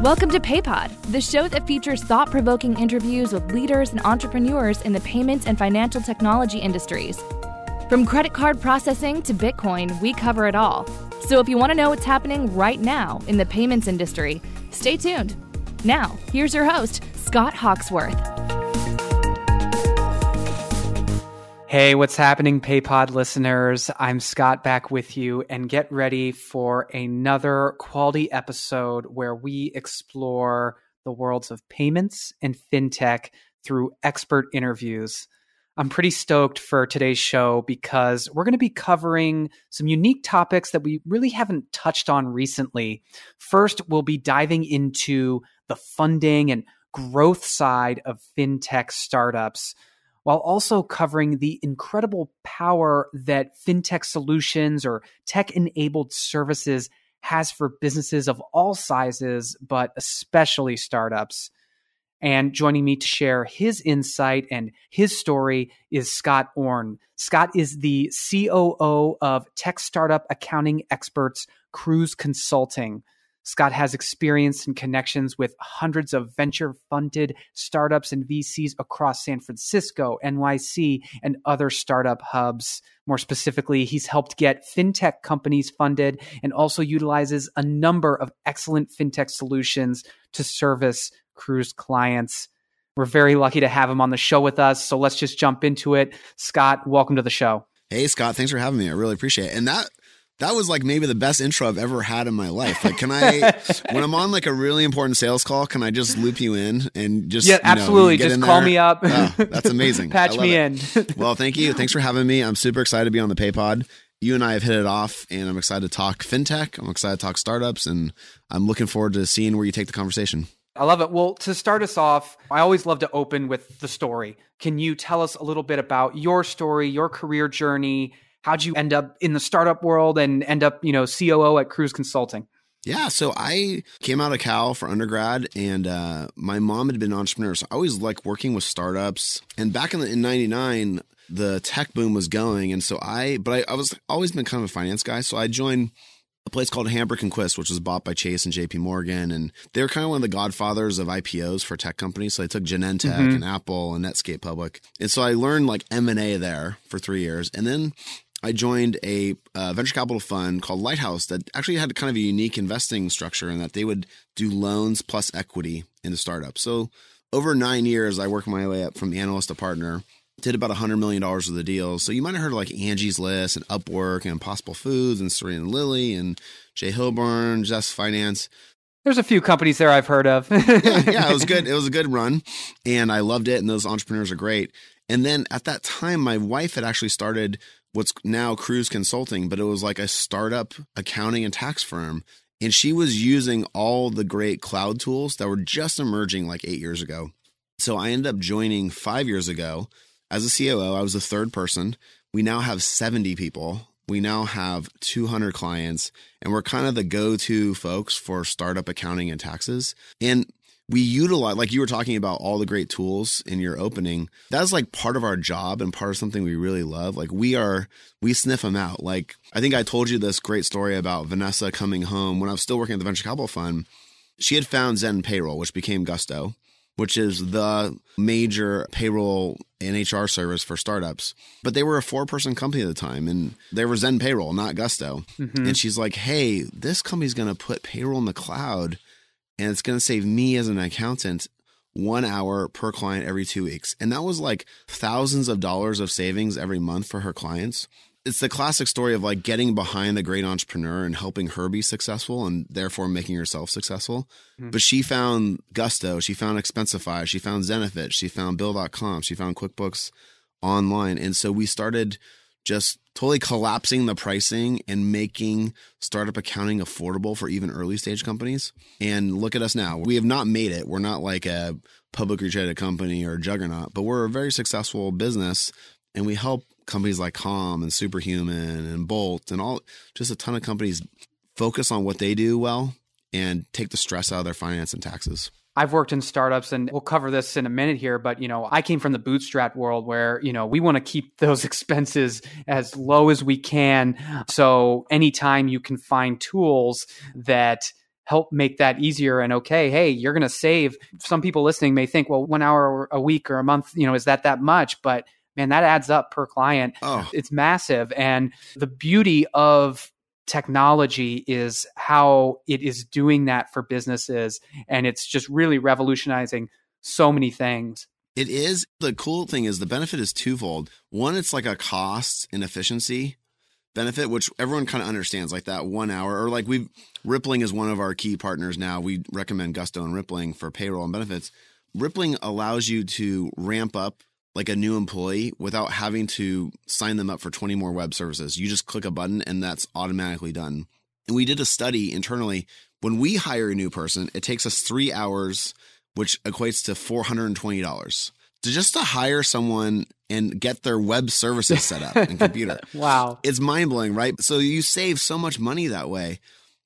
Welcome to PayPod, the show that features thought provoking interviews with leaders and entrepreneurs in the payments and financial technology industries. From credit card processing to Bitcoin, we cover it all. So if you want to know what's happening right now in the payments industry, stay tuned. Now, here's your host, Scott Hawksworth. Hey, what's happening, PayPod listeners? I'm Scott back with you, and get ready for another quality episode where we explore the worlds of payments and fintech through expert interviews. I'm pretty stoked for today's show because we're going to be covering some unique topics that we really haven't touched on recently. First, we'll be diving into the funding and growth side of fintech startups while also covering the incredible power that fintech solutions or tech enabled services has for businesses of all sizes, but especially startups. And joining me to share his insight and his story is Scott Orn. Scott is the COO of tech startup accounting experts Cruise Consulting. Scott has experience and connections with hundreds of venture funded startups and VCs across San Francisco, NYC, and other startup hubs. More specifically, he's helped get fintech companies funded and also utilizes a number of excellent fintech solutions to service cruise clients. We're very lucky to have him on the show with us. So let's just jump into it. Scott, welcome to the show. Hey, Scott, thanks for having me. I really appreciate it. And that that was like maybe the best intro I've ever had in my life. Like, can I, when I'm on like a really important sales call, can I just loop you in and just, yeah, absolutely. You know, just call there? me up. Oh, that's amazing. Patch me it. in. well, thank you. Thanks for having me. I'm super excited to be on the PayPod. You and I have hit it off, and I'm excited to talk fintech. I'm excited to talk startups, and I'm looking forward to seeing where you take the conversation. I love it. Well, to start us off, I always love to open with the story. Can you tell us a little bit about your story, your career journey? how'd you end up in the startup world and end up, you know, COO at Cruise Consulting? Yeah, so I came out of Cal for undergrad, and uh, my mom had been an entrepreneur, so I always like working with startups. And back in the in '99, the tech boom was going, and so I, but I, I was always been kind of a finance guy, so I joined a place called Hamburg and Quist, which was bought by Chase and JP Morgan. And they're kind of one of the godfathers of IPOs for tech companies. So I took Genentech mm-hmm. and Apple and Netscape public. And so I learned like M&A there for three years. And then I joined a uh, venture capital fund called Lighthouse that actually had kind of a unique investing structure in that they would do loans plus equity in the startup. So over nine years, I worked my way up from analyst to partner, did about $100 million of the deals. So you might have heard like Angie's List and Upwork and Possible Foods and Serena Lilly and Jay Hilburn, Just Finance. There's a few companies there I've heard of. yeah, yeah, it was good. It was a good run and I loved it. And those entrepreneurs are great. And then at that time, my wife had actually started – what's now Cruise Consulting, but it was like a startup accounting and tax firm. And she was using all the great cloud tools that were just emerging like eight years ago. So I ended up joining five years ago as a COO. I was the third person. We now have 70 people. We now have 200 clients, and we're kind of the go to folks for startup accounting and taxes. And we utilize like you were talking about all the great tools in your opening that's like part of our job and part of something we really love like we are we sniff them out like i think i told you this great story about vanessa coming home when i was still working at the venture capital fund she had found zen payroll which became gusto which is the major payroll and HR service for startups. But they were a four person company at the time and they were Zen Payroll, not Gusto. Mm-hmm. And she's like, hey, this company's going to put payroll in the cloud and it's going to save me as an accountant one hour per client every two weeks. And that was like thousands of dollars of savings every month for her clients. It's the classic story of like getting behind the great entrepreneur and helping her be successful and therefore making herself successful. Mm-hmm. But she found Gusto, she found Expensify, she found Zenefit, she found Bill.com, she found QuickBooks Online. And so we started just totally collapsing the pricing and making startup accounting affordable for even early stage companies. And look at us now. We have not made it. We're not like a publicly traded company or juggernaut, but we're a very successful business and we help companies like Calm and Superhuman and Bolt and all just a ton of companies focus on what they do well and take the stress out of their finance and taxes. I've worked in startups and we'll cover this in a minute here, but you know, I came from the bootstrap world where, you know, we want to keep those expenses as low as we can. So anytime you can find tools that help make that easier and okay hey you're going to save some people listening may think well one hour a week or a month you know is that that much but man that adds up per client oh. it's massive and the beauty of technology is how it is doing that for businesses. And it's just really revolutionizing so many things. It is. The cool thing is the benefit is twofold. One, it's like a cost and efficiency benefit, which everyone kind of understands, like that one hour, or like we've Rippling is one of our key partners now. We recommend Gusto and Rippling for payroll and benefits. Rippling allows you to ramp up like a new employee without having to sign them up for 20 more web services. You just click a button and that's automatically done. And we did a study internally. When we hire a new person, it takes us three hours, which equates to $420 to just to hire someone and get their web services set up and computer. wow. It's mind blowing, right? So you save so much money that way.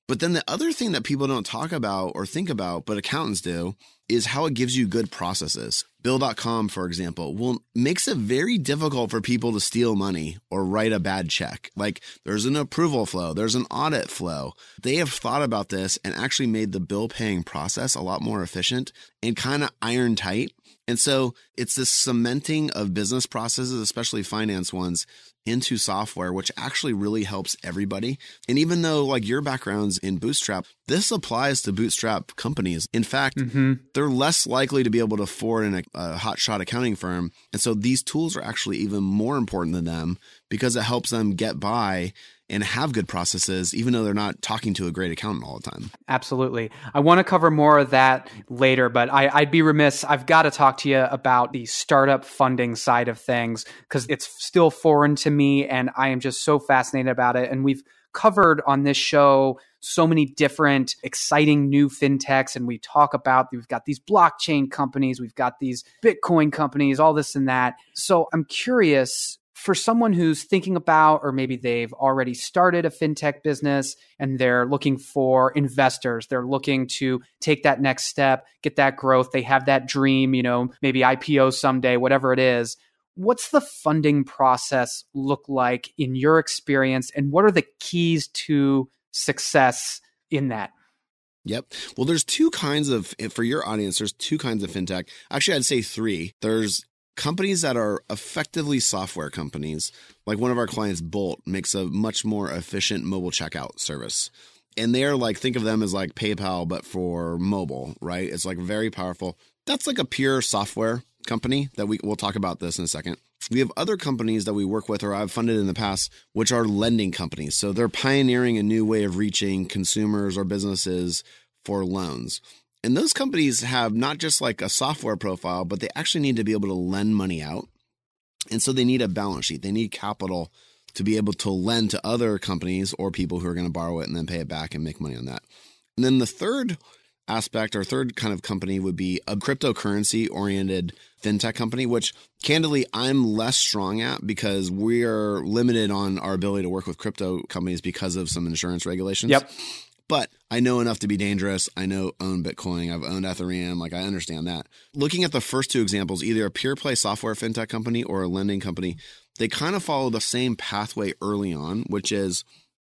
But then the other thing that people don't talk about or think about, but accountants do, is how it gives you good processes. Bill.com, for example, will makes it very difficult for people to steal money or write a bad check. Like there's an approval flow, there's an audit flow. They have thought about this and actually made the bill paying process a lot more efficient and kind of iron tight. And so it's this cementing of business processes, especially finance ones, into software, which actually really helps everybody. And even though like your background's in Bootstrap, this applies to bootstrap companies. In fact, mm-hmm. they're less likely to be able to afford an, a hotshot accounting firm. And so these tools are actually even more important than them because it helps them get by and have good processes, even though they're not talking to a great accountant all the time. Absolutely. I want to cover more of that later, but I, would be remiss. I've got to talk to you about the startup funding side of things because it's still foreign to me and I am just so fascinated about it. And we've covered on this show so many different exciting new fintechs and we talk about we've got these blockchain companies we've got these bitcoin companies all this and that so i'm curious for someone who's thinking about, or maybe they've already started a fintech business and they're looking for investors, they're looking to take that next step, get that growth, they have that dream, you know, maybe IPO someday, whatever it is. What's the funding process look like in your experience, and what are the keys to success in that? Yep. Well, there's two kinds of, eh, for your audience, there's two kinds of fintech. Actually, I'd say three. There's companies that are effectively software companies, like one of our clients, Bolt, makes a much more efficient mobile checkout service. And they're like, think of them as like PayPal, but for mobile, right? It's like very powerful. That's like a pure software company that we will talk about this in a second. We have other companies that we work with or I've funded in the past, which are lending companies. So they're pioneering a new way of reaching consumers or businesses for loans. And those companies have not just like a software profile, but they actually need to be able to lend money out. And so they need a balance sheet, they need capital to be able to lend to other companies or people who are going to borrow it and then pay it back and make money on that. And then the third aspect. Our third kind of company would be a cryptocurrency oriented fintech company, which candidly, I'm less strong at because we are limited on our ability to work with crypto companies because of some insurance regulations. Yep. But I know enough to be dangerous. I know own Bitcoin. I've owned Ethereum. Like I understand that. Looking at the first two examples, either a pure play software fintech company or a lending company, they kind of follow the same pathway early on, which is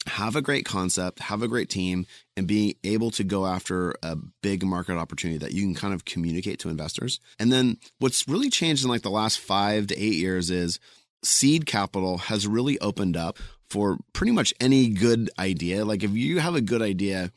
have a great concept, have a great team, and be able to go after a big market opportunity that you can kind of communicate to investors. And then what's really changed in like the last five to eight years is seed capital has really opened up for pretty much any good idea. Like if you have a good idea,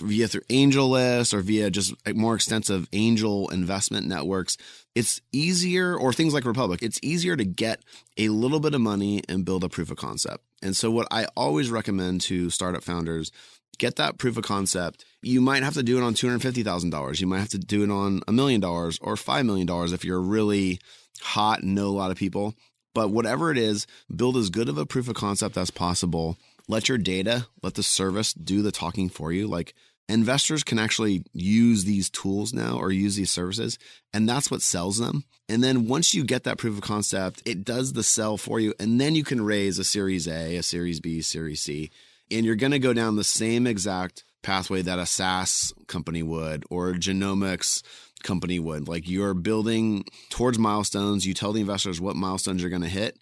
via through angel list or via just more extensive angel investment networks it's easier or things like republic it's easier to get a little bit of money and build a proof of concept and so, what I always recommend to startup founders get that proof of concept. You might have to do it on $250,000. You might have to do it on a million dollars or $5 million if you're really hot and know a lot of people. But whatever it is, build as good of a proof of concept as possible. Let your data, let the service do the talking for you. Like investors can actually use these tools now or use these services and that's what sells them and then once you get that proof of concept it does the sell for you and then you can raise a series a a series b series c and you're going to go down the same exact pathway that a saas company would or a genomics company would like you're building towards milestones you tell the investors what milestones you're going to hit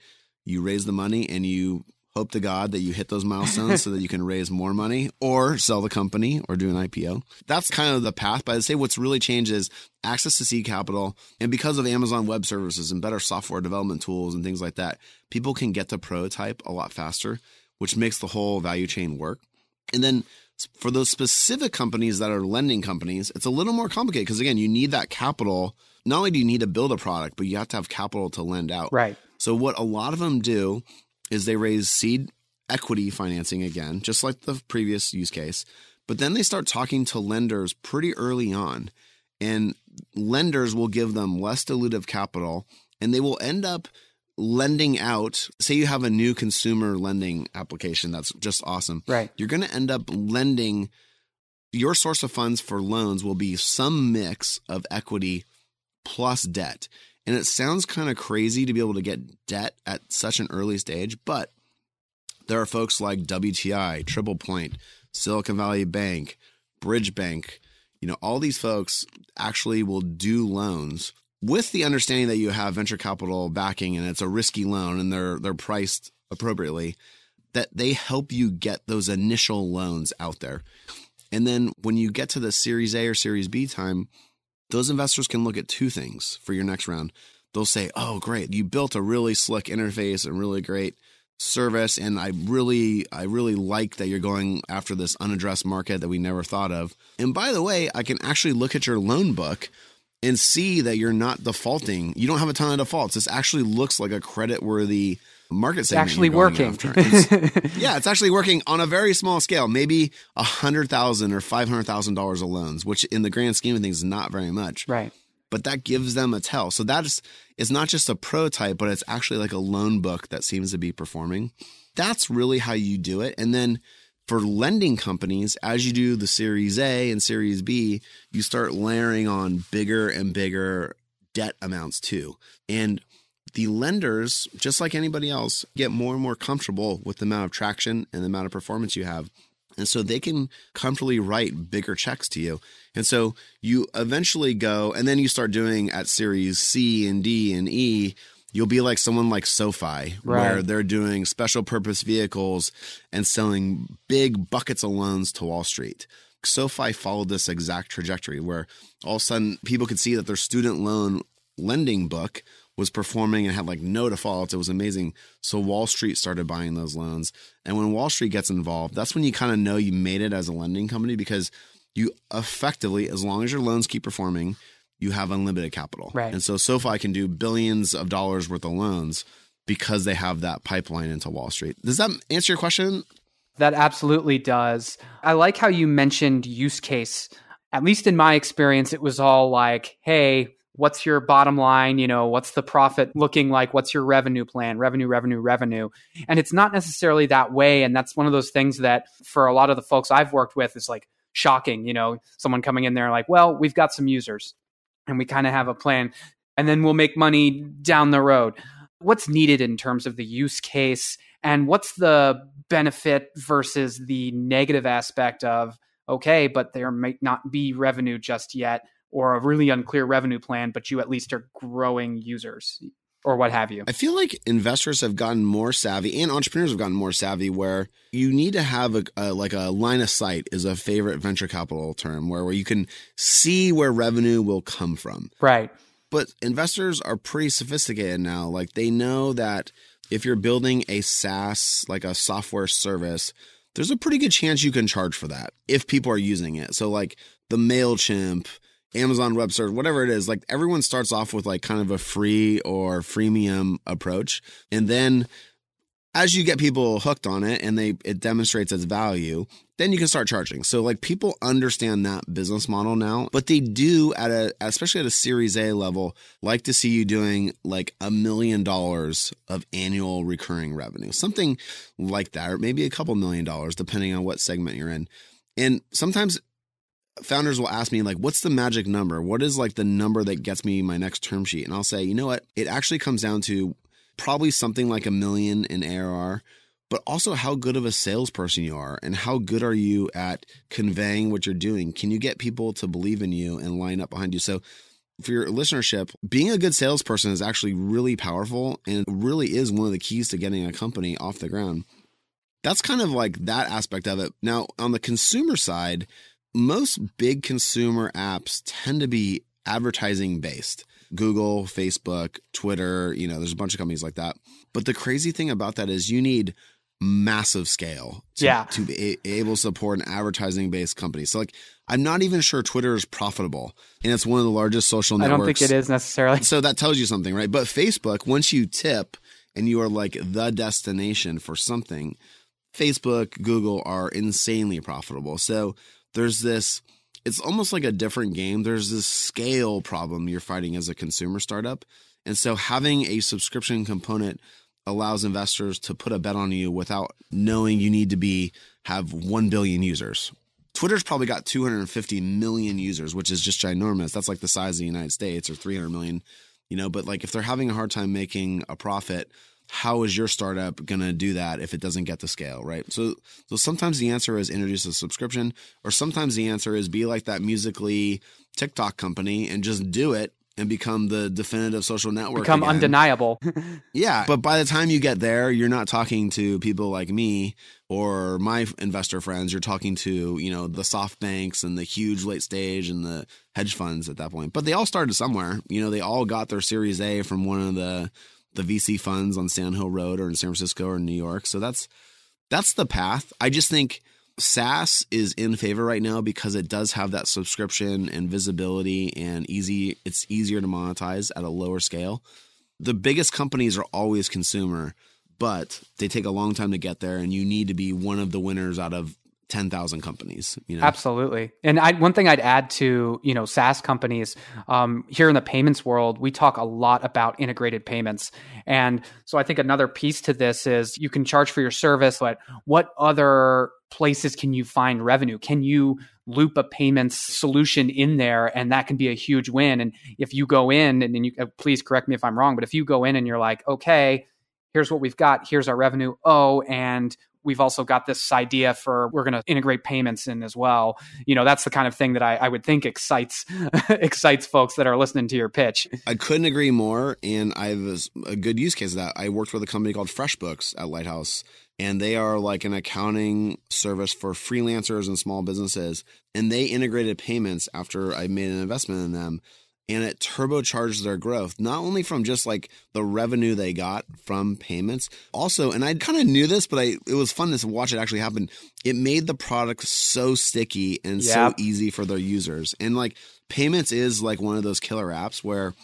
you raise the money and you hope to God that you hit those milestones so that you can raise more money or sell the company or do an IPO. That's kind of the path. But I'd say what's really changed is access to seed capital. And because of Amazon Web Services and better software development tools and things like that, people can get to prototype a lot faster, which makes the whole value chain work. And then for those specific companies that are lending companies, it's a little more complicated because again, you need that capital. Not only do you need to build a product, but you have to have capital to lend out. Right. So what a lot of them do is they raise seed equity financing again, just like the previous use case. But then they start talking to lenders pretty early on, and lenders will give them less dilutive capital, and they will end up lending out. Say you have a new consumer lending application that's just awesome. Right. You're going to end up lending. Your source of funds for loans will be some mix of equity plus debt. And it sounds kind of crazy to be able to get debt at such an early stage, but there are folks like WTI, Triple Point, Silicon Valley Bank, Bridge Bank, you know, all these folks actually will do loans with the understanding that you have venture capital backing and it's a risky loan and they're they're priced appropriately that they help you get those initial loans out there. And then when you get to the series A or series B time, those investors can look at two things for your next round. They'll say, "Oh, great, you built a really slick interface and really great service, and I really, I really like that you're going after this unaddressed market that we never thought of." And by the way, I can actually look at your loan book and see that you're not defaulting. You don't have a ton of defaults. This actually looks like a credit worthy market segment. It's actually working. It's, yeah, it's actually working on a very small scale, maybe a hundred thousand or five hundred thousand dollars of loans, which in the grand scheme of things is not very much. Right. But that gives them a tell. So that's it's not just a prototype, but it's actually like a loan book that seems to be performing. That's really how you do it. And then for lending companies, as you do the Series A and Series B, you start layering on bigger and bigger debt amounts too. And the lenders, just like anybody else, get more and more comfortable with the amount of traction and the amount of performance you have. And so they can comfortably write bigger checks to you. And so you eventually go, and then you start doing at series C and D and E. You'll be like someone like SoFi, right. where they're doing special purpose vehicles and selling big buckets of loans to Wall Street. SoFi followed this exact trajectory where all of a sudden people could see that their student loan lending book was performing and had like no defaults. It was amazing. So Wall Street started buying those loans. And when Wall Street gets involved, that's when you kind of know you made it as a lending company because you effectively, as long as your loans keep performing, you have unlimited capital. Right. And so SoFi can do billions of dollars worth of loans because they have that pipeline into Wall Street. Does that answer your question? That absolutely does. I like how you mentioned use case. At least in my experience, it was all like, hey, what's your bottom line you know what's the profit looking like what's your revenue plan revenue revenue revenue and it's not necessarily that way and that's one of those things that for a lot of the folks i've worked with is like shocking you know someone coming in there like well we've got some users and we kind of have a plan and then we'll make money down the road what's needed in terms of the use case and what's the benefit versus the negative aspect of okay but there might not be revenue just yet or a really unclear revenue plan, but you at least are growing users or what have you. I feel like investors have gotten more savvy and entrepreneurs have gotten more savvy where you need to have a, a, like a line of sight is a favorite venture capital term where where you can see where revenue will come from. Right. But investors are pretty sophisticated now. Like they know that if you're building a SaaS, like a software service, there's a pretty good chance you can charge for that if people are using it. So like the Mailchimp, Amazon web service, whatever it is, like everyone starts off with like kind of a free or freemium approach. And then as you get people hooked on it and they it demonstrates its value, then you can start charging. So like people understand that business model now, but they do at a especially at a series A level like to see you doing like a million dollars of annual recurring revenue. Something like that or maybe a couple million dollars depending on what segment you're in. And sometimes founders will ask me like what's the magic number what is like the number that gets me my next term sheet and i'll say you know what it actually comes down to probably something like a million in arr but also how good of a salesperson you are and how good are you at conveying what you're doing can you get people to believe in you and line up behind you so for your listenership, being a good salesperson is actually really powerful and really is one of the keys to getting a company off the ground. That's kind of like that aspect of it. Now, on the consumer side, most big consumer apps tend to be advertising based. Google, Facebook, Twitter, you know, there's a bunch of companies like that. But the crazy thing about that is you need massive scale to, yeah. to be able to support an advertising based company. So like I'm not even sure Twitter is profitable and it's one of the largest social networks. I don't think it is necessarily. So that tells you something, right? But Facebook, once you tip and you are like the destination for something, Facebook, Google are insanely profitable. So there's this it's almost like a different game. There's this scale problem you're fighting as a consumer startup. And so having a subscription component allows investors to put a bet on you without knowing you need to be have 1 billion users. Twitter's probably got 250 million users, which is just ginormous. That's like the size of the United States or 300 million, you know, but like if they're having a hard time making a profit, how is your startup going to do that if it doesn't get to scale, right? So, so sometimes the answer is introduce a subscription, or sometimes the answer is be like that musically TikTok company and just do it and become the definitive social network. Become again. undeniable. yeah. But by the time you get there, you're not talking to people like me or my investor friends. You're talking to, you know, the soft banks and the huge late stage and the hedge funds at that point. But they all started somewhere. You know, they all got their series A from one of the the VC funds on Sand Hill Road or in San Francisco or New York. So that's that's the path. I just think SaaS is in favor right now because it does have that subscription and visibility and easy it's easier to monetize at a lower scale. The biggest companies are always consumer, but they take a long time to get there and you need to be one of the winners out of 10,000 companies, you know. Absolutely. And I one thing I'd add to, you know, SaaS companies um, here in the payments world, we talk a lot about integrated payments. And so I think another piece to this is you can charge for your service, but what other places can you find revenue? Can you loop a payments solution in there and that can be a huge win and if you go in and then you uh, please correct me if I'm wrong, but if you go in and you're like, "Okay, here's what we've got, here's our revenue. Oh, and we've also got this idea for we're going to integrate payments in as well you know that's the kind of thing that i, I would think excites excites folks that are listening to your pitch i couldn't agree more and i was a good use case of that i worked with a company called freshbooks at lighthouse and they are like an accounting service for freelancers and small businesses and they integrated payments after i made an investment in them and it turbocharged their growth, not only from just like the revenue they got from payments, also, and I kind of knew this, but I it was fun to watch it actually happen. It made the product so sticky and yep. so easy for their users. And like payments is like one of those killer apps where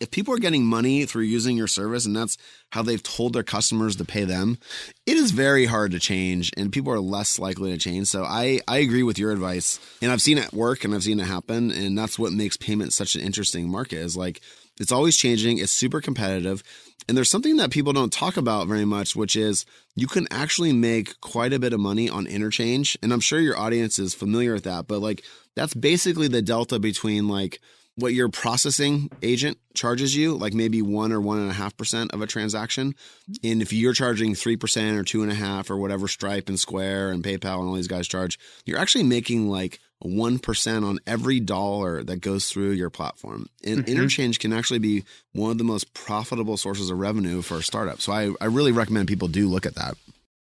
if people are getting money through using your service and that's how they've told their customers to pay them, it is very hard to change and people are less likely to change. So I, I agree with your advice. And I've seen it work and I've seen it happen. And that's what makes payment such an interesting market is like it's always changing, it's super competitive. And there's something that people don't talk about very much, which is you can actually make quite a bit of money on interchange. And I'm sure your audience is familiar with that, but like that's basically the delta between like what your processing agent charges you, like maybe one or one and a half percent of a transaction. Mm-hmm. And if you're charging three percent or two and a half or whatever Stripe and Square and PayPal and all these guys charge, you're actually making like one percent on every dollar that goes through your platform. And mm-hmm. interchange can actually be one of the most profitable sources of revenue for a startup. So I, I really recommend people do look at that.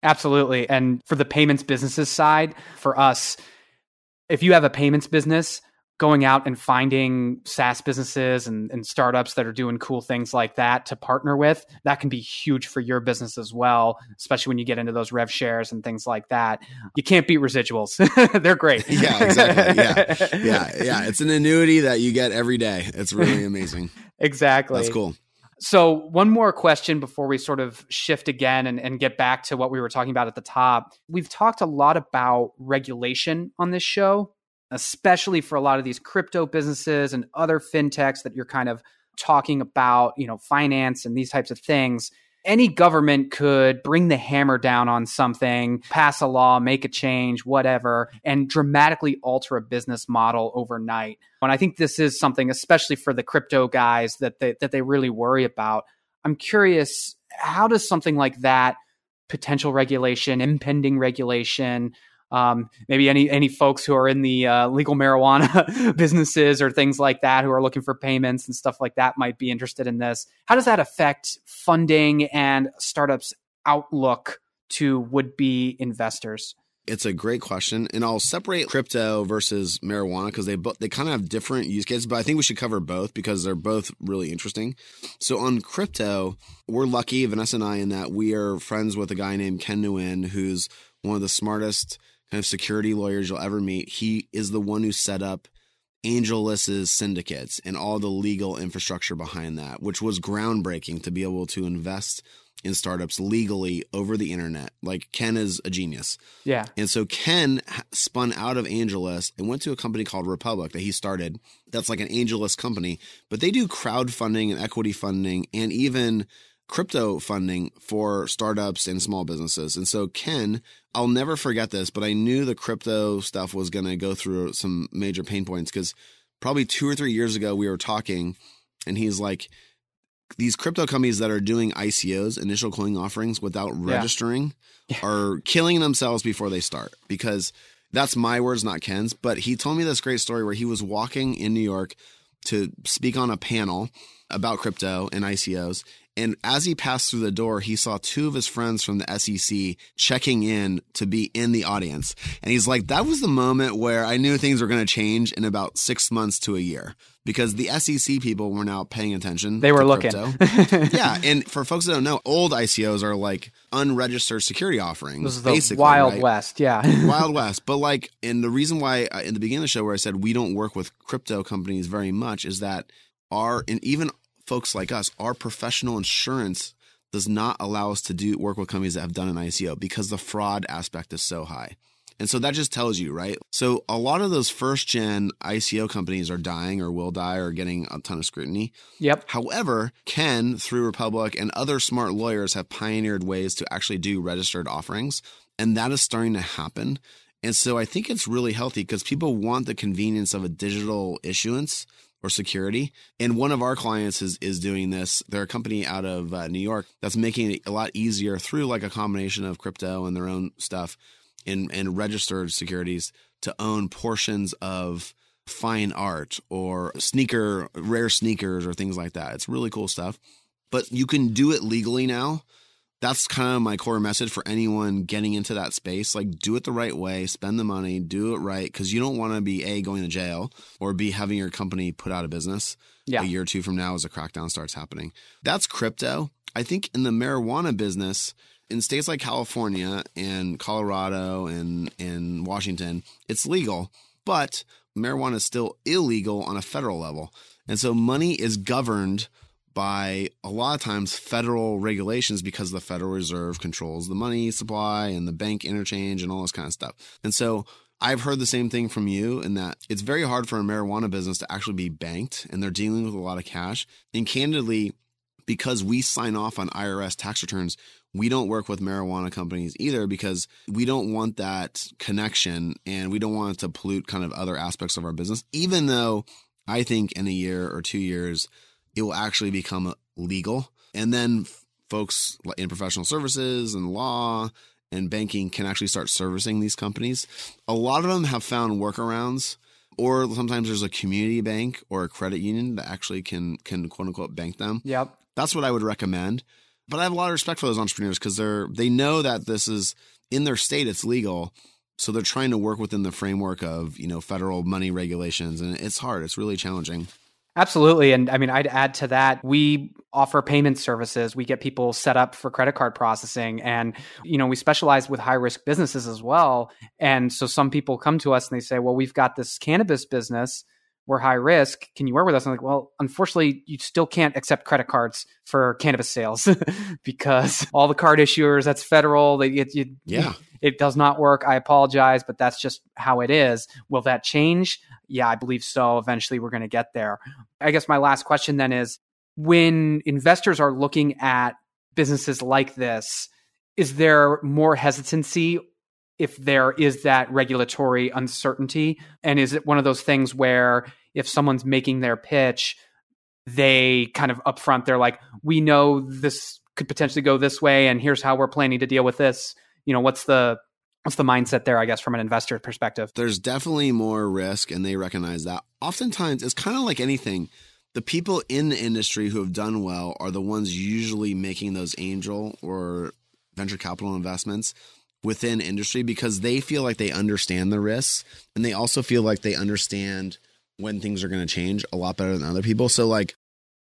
Absolutely. And for the payments businesses side, for us, if you have a payments business, going out and finding SaaS businesses and, and, startups that are doing cool things like that to partner with, that can be huge for your business as well, especially when you get into those rev shares and things like that. You can't beat residuals. They're great. Yeah, exactly. Yeah. Yeah. Yeah. It's an annuity that you get every day. It's really amazing. exactly. That's cool. So, one more question before we sort of shift again and, and, get back to what we were talking about at the top. We've talked a lot about regulation on this show especially for a lot of these crypto businesses and other fintechs that you're kind of talking about, you know, finance and these types of things. Any government could bring the hammer down on something, pass a law, make a change, whatever, and dramatically alter a business model overnight. And I think this is something, especially for the crypto guys, that they, that they really worry about. I'm curious, how does something like that, potential regulation, impending regulation, um, maybe any any folks who are in the uh, legal marijuana businesses or things like that who are looking for payments and stuff like that might be interested in this. How does that affect funding and startups' outlook to would be investors? It's a great question, and I'll separate crypto versus marijuana because they both they kind of have different use cases, but I think we should cover both because they're both really interesting. So on crypto, we're lucky Vanessa and I in that we are friends with a guy named Ken Nguyen, who's one of the smartest kind of security lawyers you'll ever meet. He is the one who set up Angelus's syndicates and all the legal infrastructure behind that, which was groundbreaking to be able to invest in startups legally over the internet. Like Ken is a genius. Yeah. And so Ken spun out of AngelList and went to a company called Republic that he started. That's like an AngelList company, but they do crowdfunding and equity funding and even crypto funding for startups and small businesses. And so Ken, I'll never forget this, but I knew the crypto stuff was going to go through some major pain points because probably two or three years ago we were talking and he's like, these crypto companies that are doing ICOs, initial coin offerings, without registering yeah. are killing themselves before they start because that's my words, not Ken's. But he told me this great story where he was walking in New York to speak on a panel about crypto and ICOs. And as he passed through the door, he saw two of his friends from the SEC checking in to be in the audience. And he's like, that was the moment where I knew things were going to change in about six months to a year because the SEC people were now paying attention. They were looking. yeah. And for folks that don't know, old ICOs are like unregistered security offerings. This is the Wild right? West. Yeah. wild West. But like, and the reason why uh, in the beginning of the show where I said we don't work with crypto companies very much is that our and even folks like us, our professional insurance does not allow us to do work with companies that have done an ICO because the fraud aspect is so high. And so that just tells you, right? So a lot of those first gen ICO companies are dying or will die or getting a ton of scrutiny. Yep. However, Ken through Republic and other smart lawyers have pioneered ways to actually do registered offerings. And that is starting to happen. And so I think it's really healthy because people want the convenience of a digital issuance or security. And one of our clients is is doing this. They're a company out of uh, New York that's making it a lot easier through like a combination of crypto and their own stuff and and registered securities to own portions of fine art or sneaker rare sneakers or things like that. It's really cool stuff. But you can do it legally now that's kind of my core message for anyone getting into that space. Like, do it the right way, spend the money, do it right, because you don't want to be A, going to jail, or B, having your company put out of business yeah. a year or two from now as a crackdown starts happening. That's crypto. I think in the marijuana business, in states like California and Colorado and, and Washington, it's legal, but marijuana is still illegal on a federal level. And so money is governed by a lot of times federal regulations because the Federal Reserve controls the money supply and the bank interchange and all this kind of stuff. And so I've heard the same thing from you in that it's very hard for a marijuana business to actually be banked and they're dealing with a lot of cash. And candidly, because we sign off on IRS tax returns, we don't work with marijuana companies either because we don't want that connection and we don't want it to pollute kind of other aspects of our business, even though I think in a year or two years, it will actually become legal. And then folks in professional services and law and banking can actually start servicing these companies. A lot of them have found workarounds or sometimes there's a community bank or a credit union that actually can can quote unquote bank them. Yep. That's what I would recommend. But I have a lot of respect for those entrepreneurs because they're they know that this is in their state it's legal. So they're trying to work within the framework of, you know, federal money regulations and it's hard. It's really challenging. Absolutely. And I mean, I'd add to that, we offer payment services. We get people set up for credit card processing. And, you know, we specialize with high risk businesses as well. And so some people come to us and they say, well, we've got this cannabis business we're high risk. Can you work with us? I'm like, well, unfortunately, you still can't accept credit cards for cannabis sales because all the card issuers, that's federal. They, it, it, yeah. It, it does not work. I apologize, but that's just how it is. Will that change? Yeah, I believe so. Eventually, we're going to get there. I guess my last question then is when investors are looking at businesses like this, is there more hesitancy if there is that regulatory uncertainty? And is it one of those things where if someone's making their pitch, they kind of upfront, they're like, we know this could potentially go this way, and here's how we're planning to deal with this. You know, what's the what's the mindset there, I guess, from an investor perspective? There's definitely more risk, and they recognize that. Oftentimes, it's kind of like anything. The people in the industry who have done well are the ones usually making those angel or venture capital investments within industry because they feel like they understand the risks and they also feel like they understand when things are going to change a lot better than other people. So like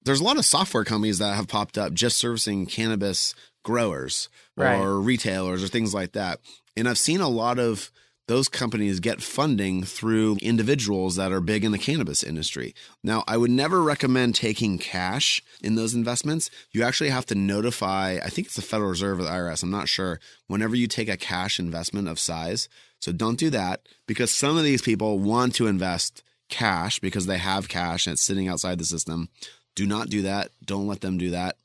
there's a lot of software companies that have popped up just servicing cannabis growers right. or retailers or things like that. And I've seen a lot of those companies get funding through individuals that are big in the cannabis industry. Now, I would never recommend taking cash in those investments. You actually have to notify, I think it's the Federal Reserve or the IRS, I'm not sure, whenever you take a cash investment of size. So don't do that because some of these people want to invest cash because they have cash and it's sitting outside the system. Do not do that. Don't let them do that.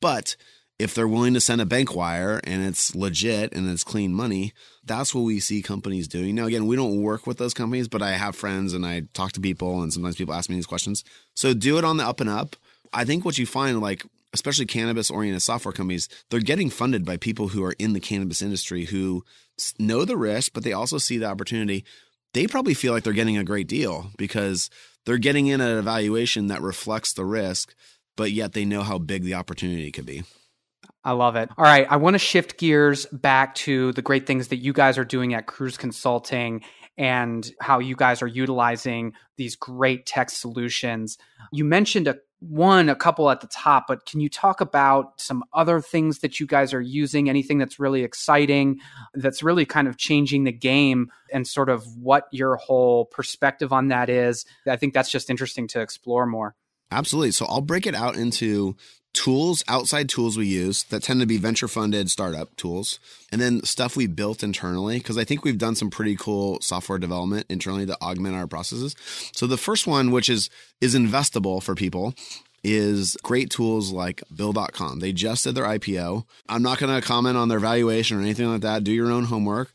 But if they're willing to send a bank wire and it's legit and it's clean money, that's what we see companies doing. Now, again, we don't work with those companies, but I have friends and I talk to people, and sometimes people ask me these questions. So do it on the up and up. I think what you find, like, especially cannabis oriented software companies, they're getting funded by people who are in the cannabis industry who know the risk, but they also see the opportunity. They probably feel like they're getting a great deal because they're getting in at an valuation that reflects the risk, but yet they know how big the opportunity could be. I love it. All right. I want to shift gears back to the great things that you guys are doing at Cruise Consulting and how you guys are utilizing these great tech solutions. You mentioned a one, a couple at the top, but can you talk about some other things that you guys are using? Anything that's really exciting, that's really kind of changing the game, and sort of what your whole perspective on that is? I think that's just interesting to explore more. Absolutely. So I'll break it out into tools, outside tools we use that tend to be venture funded startup tools, and then stuff we built internally. Cause I think we've done some pretty cool software development internally to augment our processes. So the first one, which is, is investable for people is great tools like bill.com. They just did their IPO. I'm not going to comment on their valuation or anything like that. Do your own homework.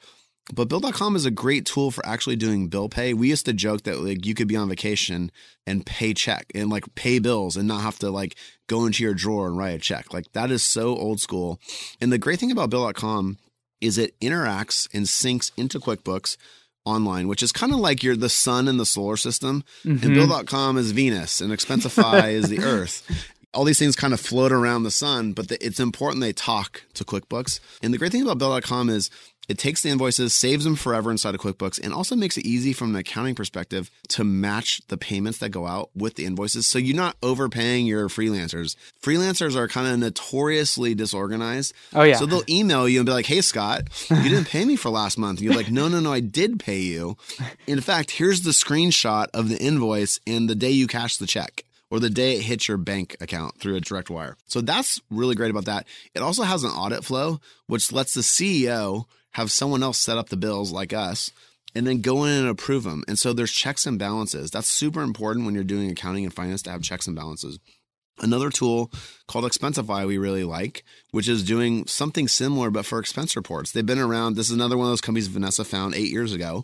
But bill.com is a great tool for actually doing bill pay. We used to joke that like you could be on vacation and pay check and like pay bills and not have to like go into your drawer and write a check. Like that is so old school. And the great thing about bill.com is it interacts and syncs into QuickBooks online, which is kind of like you're the sun in the solar system, mm-hmm. and Bill.com is Venus, and Expensify is the Earth all these things kind of float around the sun, but the, it's important they talk to QuickBooks. And the great thing about Bill.com is it takes the invoices, saves them forever inside of QuickBooks, and also makes it easy from an accounting perspective to match the payments that go out with the invoices. So you're not overpaying your freelancers. Freelancers are kind of notoriously disorganized. Oh, yeah. So they'll email you and be like, hey, Scott, you didn't pay me for last month. And you're like, no, no, no, I did pay you. In fact, here's the screenshot of the invoice and the day you cashed the check or the day it hits your bank account through a direct wire. So that's really great about that. It also has an audit flow, which lets the CEO have someone else set up the bills like us and then go in and approve them. And so there's checks and balances. That's super important when you're doing accounting and finance to have checks and balances. Another tool called Expensify we really like, which is doing something similar but for expense reports. They've been around. This is another one of those companies Vanessa found eight years ago,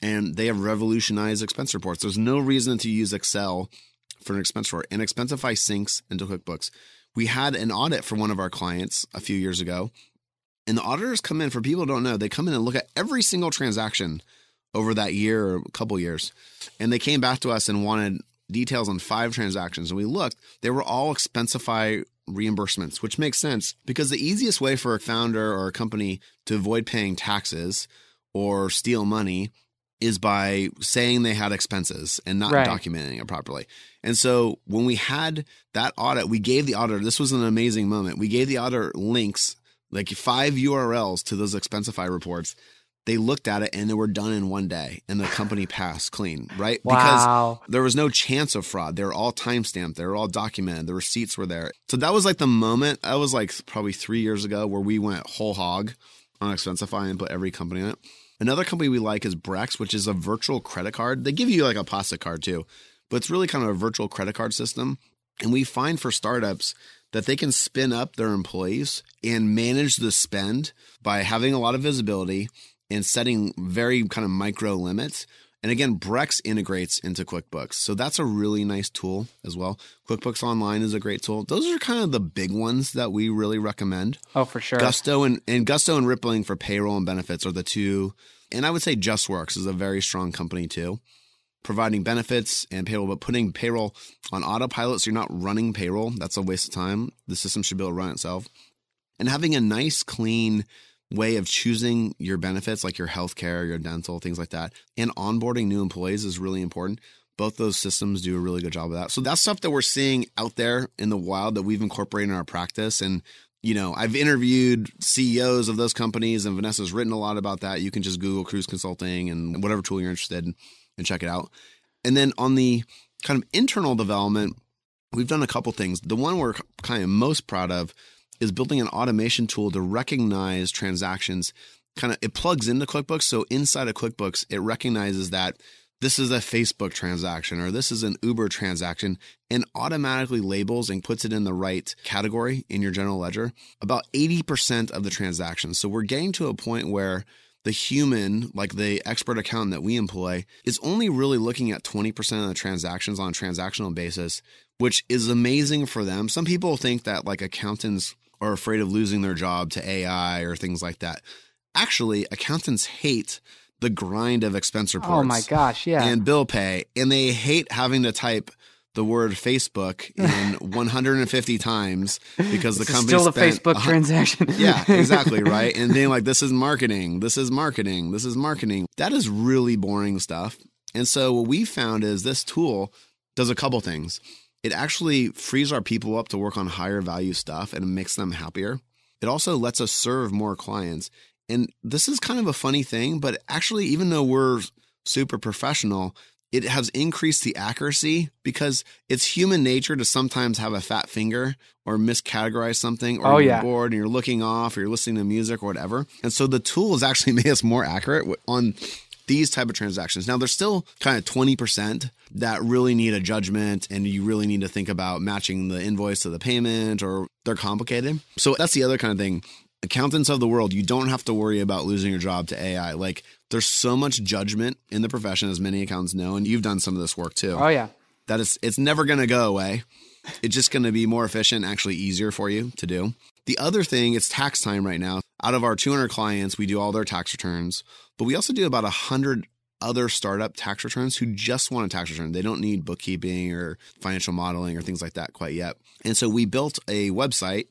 and they have revolutionized expense reports. There's no reason to use Excel for an expense for, and Expensify syncs into QuickBooks. We had an audit for one of our clients a few years ago, and the auditors come in. For people who don't know, they come in and look at every single transaction over that year or a couple years, and they came back to us and wanted details on five transactions. And we looked; they were all Expensify reimbursements, which makes sense because the easiest way for a founder or a company to avoid paying taxes or steal money is by saying they had expenses and not right. documenting it properly. And so when we had that audit, we gave the auditor, this was an amazing moment. We gave the auditor links, like five URLs to those Expensify reports. They looked at it and they were done in one day and the company passed clean, right? Wow. Because there was no chance of fraud. They were all timestamped, they were all documented, the receipts were there. So that was like the moment, that was like probably three years ago where we went whole hog on Expensify and put every company in it. Another company we like is Brex, which is a virtual credit card. They give you like a plastic card too, but it's really kind of a virtual credit card system. And we find for startups that they can spin up their employees and manage the spend by having a lot of visibility and setting very kind of micro limits and again, Brex integrates into QuickBooks. So that's a really nice tool as well. QuickBooks Online is a great tool. Those are kind of the big ones that we really recommend. Oh, for sure. Gusto and, and Gusto and Rippling for payroll and benefits are the two. And I would say JustWorks is a very strong company too, providing benefits and payroll, but putting payroll on autopilot so you're not running payroll. That's a waste of time. The system should be able to run itself. And having a nice, clean, way of choosing your benefits, like your healthcare, your dental, things like that. And onboarding new employees is really important. Both those systems do a really good job of that. So that's stuff that we're seeing out there in the wild that we've incorporated in our practice. And, you know, I've interviewed CEOs of those companies and Vanessa's written a lot about that. You can just Google Cruise Consulting and whatever tool you're interested in and check it out. And then on the kind of internal development, we've done a couple things. The one we're kind of most proud of is building an automation tool to recognize transactions. Kind of, it plugs into QuickBooks. So inside of QuickBooks, it recognizes that this is a Facebook transaction or this is an Uber transaction and automatically labels and puts it in the right category in your general ledger about 80% of the transactions. So we're getting to a point where the human, like the expert accountant that we employ, is only really looking at 20% of the transactions on a transactional basis, which is amazing for them. Some people think that like accountants are afraid of losing their job to AI or things like that. Actually, accountants hate the grind of expense reports. Oh my gosh, yeah. And bill pay, and they hate having to type the word Facebook in 150 times because the company still a Facebook transaction. yeah, exactly right. And being like, this is marketing, this is marketing, this is marketing. That is really boring stuff. And so what we found is this tool does a couple things. It actually frees our people up to work on higher value stuff and makes them happier. It also lets us serve more clients. And this is kind of a funny thing, but actually, even though we're super professional, it has increased the accuracy because it's human nature to sometimes have a fat finger or miscategorize something or oh, you're yeah. bored and you're looking off or you're listening to music or whatever. And so the tool has actually made us more accurate on these type of transactions. Now there's still kind of 20% that really need a judgment and you really need to think about matching the invoice to the payment or they're complicated. So that's the other kind of thing. Accountants of the world, you don't have to worry about losing your job to AI. Like there's so much judgment in the profession as many accountants know and you've done some of this work too. Oh yeah. That is it's never going to go away. It's just going to be more efficient, actually easier for you to do. The other thing, it's tax time right now. Out of our 200 clients, we do all their tax returns. But we also do about 100 other startup tax returns who just want a tax return. They don't need bookkeeping or financial modeling or things like that quite yet. And so we built a website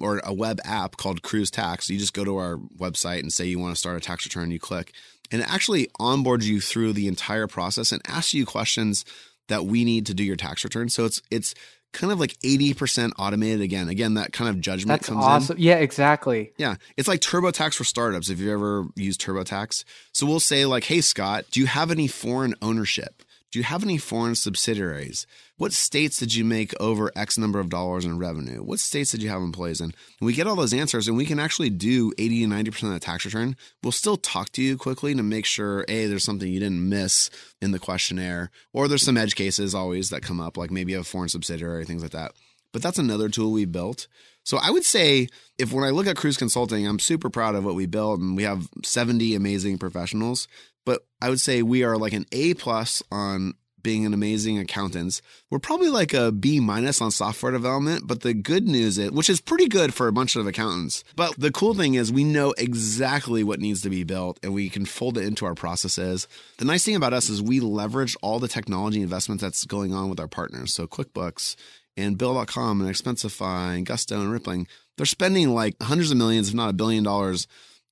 or a web app called Cruise Tax. You just go to our website and say you want to start a tax return, you click, and it actually onboards you through the entire process and asks you questions that we need to do your tax return. So it's it's kind of like 80% automated again. Again, that kind of judgment That's comes awesome. in. Yeah, exactly. Yeah. It's like TurboTax for startups if you've ever used TurboTax. So we'll say like, "Hey Scott, do you have any foreign ownership? Do you have any foreign subsidiaries?" what states did you make over X number of dollars in revenue? What states did you have employees in? And we get all those answers and we can actually do 80 to 90% of the tax return. We'll still talk to you quickly to make sure, A, there's something you didn't miss in the questionnaire, or there's some edge cases always that come up, like maybe a foreign subsidiary, things like that. But that's another tool we built. So I would say if when I look at Cruise Consulting, I'm super proud of what we built and we have 70 amazing professionals. But I would say we are like an A plus on being an amazing accountant. We're probably like a B minus on software development, but the good news is, which is pretty good for a bunch of accountants. But the cool thing is, we know exactly what needs to be built and we can fold it into our processes. The nice thing about us is we leverage all the technology investment that's going on with our partners. So QuickBooks and Bill.com and Expensify and Gusto and Rippling, they're spending like hundreds of millions, if not a billion dollars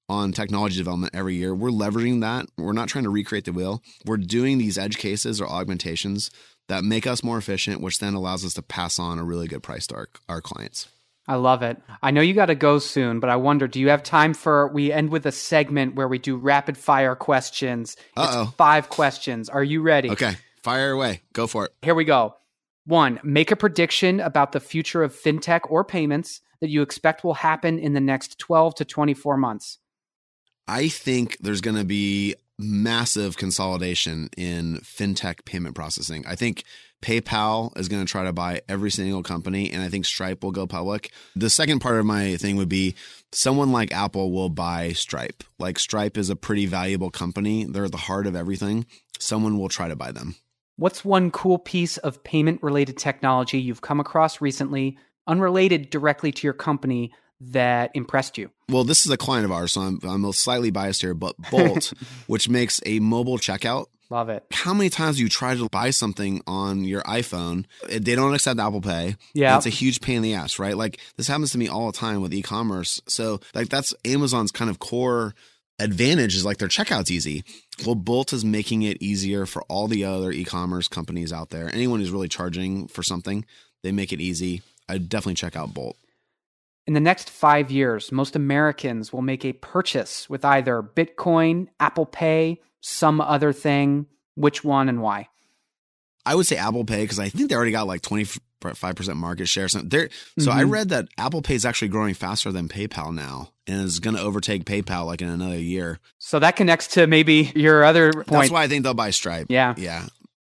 on technology development every year. We're leveraging that. We're not trying to recreate the wheel. We're doing these edge cases or augmentations that make us more efficient, which then allows us to pass on a really good price to our, our clients. I love it. I know you got to go soon, but I wonder do you have time for? We end with a segment where we do rapid fire questions. Uh oh. Five questions. Are you ready? Okay. Fire away. Go for it. Here we go. One, make a prediction about the future of fintech or payments that you expect will happen in the next 12 to 24 months. I think there's going to be massive consolidation in fintech payment processing. I think PayPal is going to try to buy every single company, and I think Stripe will go public. The second part of my thing would be someone like Apple will buy Stripe. Like Stripe is a pretty valuable company, they're at the heart of everything. Someone will try to buy them. What's one cool piece of payment related technology you've come across recently, unrelated directly to your company, that impressed you? Well, this is a client of ours, so I'm, I'm slightly biased here, but Bolt, which makes a mobile checkout. Love it. How many times you try to buy something on your iPhone? Eh, they don't accept Apple Pay. Yeah. It's a huge pain in the ass, right? Like this happens to me all the time with e commerce. So, like, that's Amazon's kind of core advantage is like their checkout's easy. Well, Bolt is making it easier for all the other e commerce companies out there. Anyone who's really charging for something, they make it easy. I definitely check out Bolt. In the next five years, most Americans will make a purchase with either Bitcoin, Apple Pay, some other thing. Which one and why? I would say Apple Pay because I think they already got like 25% market share. So, mm-hmm. so I mm-hmm. read that Apple Pay is actually growing faster than PayPal now and is going to overtake PayPal like in another year. So that connects to maybe your other point. That's why I think they'll buy Stripe. Yeah. Yeah.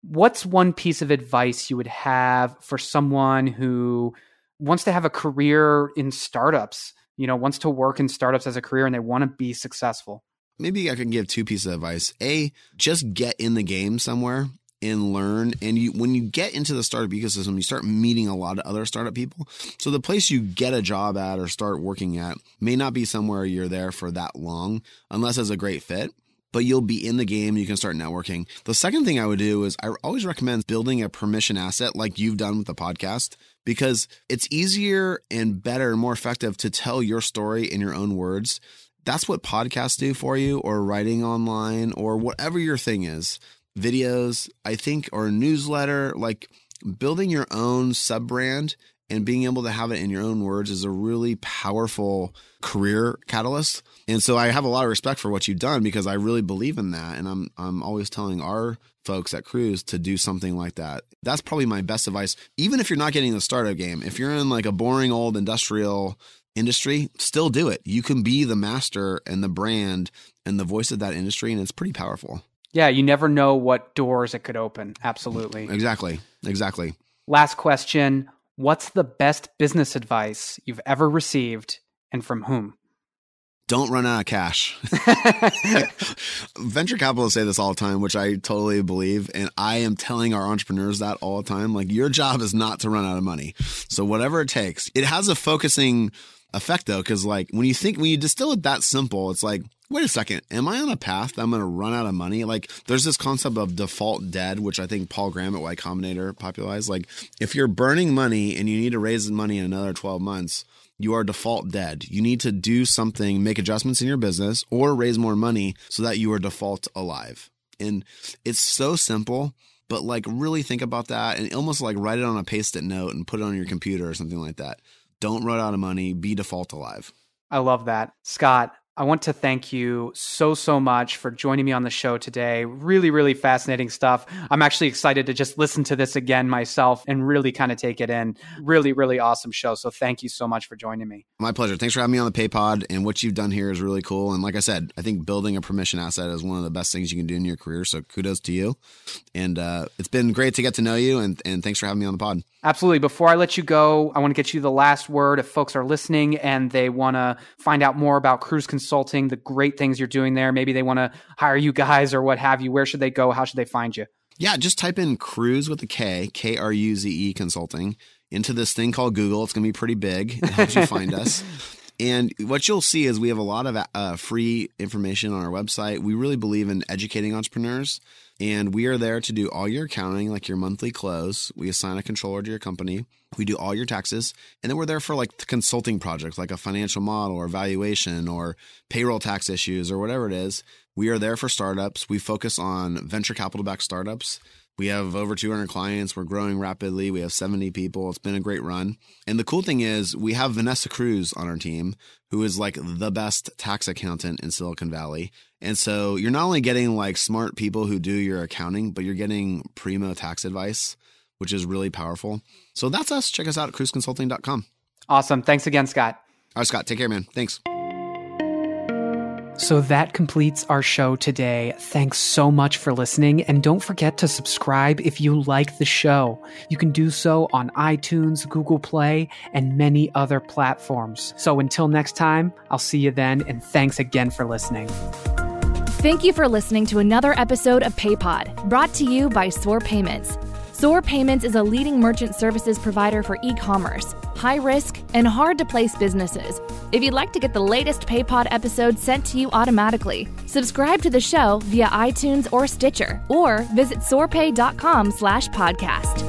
What's one piece of advice you would have for someone who wants to have a career in startups, you know, wants to work in startups as a career and they want to be successful? Maybe I can give two pieces of advice. A, just get in the game somewhere and learn. And you, when you get into the startup ecosystem, you start meeting a lot of other startup people. So the place you get a job at or start working at may not be somewhere you're there for that long, unless it's a great fit. But you'll be in the game. You can start networking. The second thing I would do is I always recommend building a permission asset like you've done with the podcast, because it's easier and better and more effective to tell your story in your own words. That's what podcasts do for you, or writing online, or whatever your thing is videos, I think, or a newsletter. Like building your own sub brand and being able to have it in your own words is a really powerful career catalyst. And so I have a lot of respect for what you've done because I really believe in that. And I'm I'm always telling our folks at Cruise to do something like that. That's probably my best advice. Even if you're not getting the startup game, if you're in like a boring old industrial industry, still do it. You can be the master and the brand and the voice of that industry, and it's pretty powerful. Yeah, you never know what doors it could open. Absolutely. Exactly. Exactly. Last question What's the best business advice you've ever received and from whom? Don't run out of cash. Venture capitalists say this all the time, which I totally believe. And I am telling our entrepreneurs that all the time. Like, your job is not to run out of money. So, whatever it takes, it has a focusing effect though. Cause like when you think, when you distill it that simple, it's like, wait a second, am I on a path that I'm going to run out of money? Like, there's this concept of default dead, which I think Paul Graham at Y Combinator popularized. Like, if you're burning money and you need to raise money in another 12 months, you are default dead. You need to do something, make adjustments in your business, or raise more money so that you are default alive. And it's so simple, but like, really think about that and almost like write it on a paste it note and put it on your computer or something like that. Don't run out of money, be default alive. I love that. Scott, I want to thank you so, so much for joining me on the show today. Really, really fascinating stuff. I'm actually excited to just listen to this again myself and really kind of take it in. Really, really awesome show. So thank you so much for joining me. My pleasure. Thanks for having me on the PayPod. And what you've done here is really cool. And like I said, I think building a permission asset is one of the best things you can do in your career. So kudos to you. And uh, it's been great to get to know you. And, and thanks for having me on the pod. Absolutely. Before I let you go, I want to get you the last word. If folks are listening and they want to find out more about Cruise Consulting, the great things you're doing there, maybe they want to hire you guys or what have you, where should they go? How should they find you? Yeah, just type in Cruise with a K, K R U Z E Consulting, into this thing called Google. It's going to be pretty big. It helps you find us. And what you'll see is we have a lot of uh, free information on our website. We really believe in educating entrepreneurs. And we are there to do all your accounting, like your monthly close. We assign a controller to your company. We do all your taxes. And then we're there for like the consulting projects, like a financial model or valuation or payroll tax issues or whatever it is. We are there for startups. We focus on venture capital backed startups. We have over 200 clients. We're growing rapidly. We have 70 people. It's been a great run. And the cool thing is, we have Vanessa Cruz on our team, who is like the best tax accountant in Silicon Valley. And so you're not only getting like smart people who do your accounting, but you're getting primo tax advice, which is really powerful. So that's us. Check us out at cruiseconsulting.com. Awesome. Thanks again, Scott. All right, Scott. Take care, man. Thanks. So that completes our show today. Thanks so much for listening. And don't forget to subscribe if you like the show. You can do so on iTunes, Google Play, and many other platforms. So until next time, I'll see you then. And thanks again for listening. Thank you for listening to another episode of PayPod, brought to you by Swore Payments. Sor Payments is a leading merchant services provider for e commerce, high risk, and hard to place businesses. If you'd like to get the latest PayPod episode sent to you automatically, subscribe to the show via iTunes or Stitcher, or visit sorpay.com slash podcast.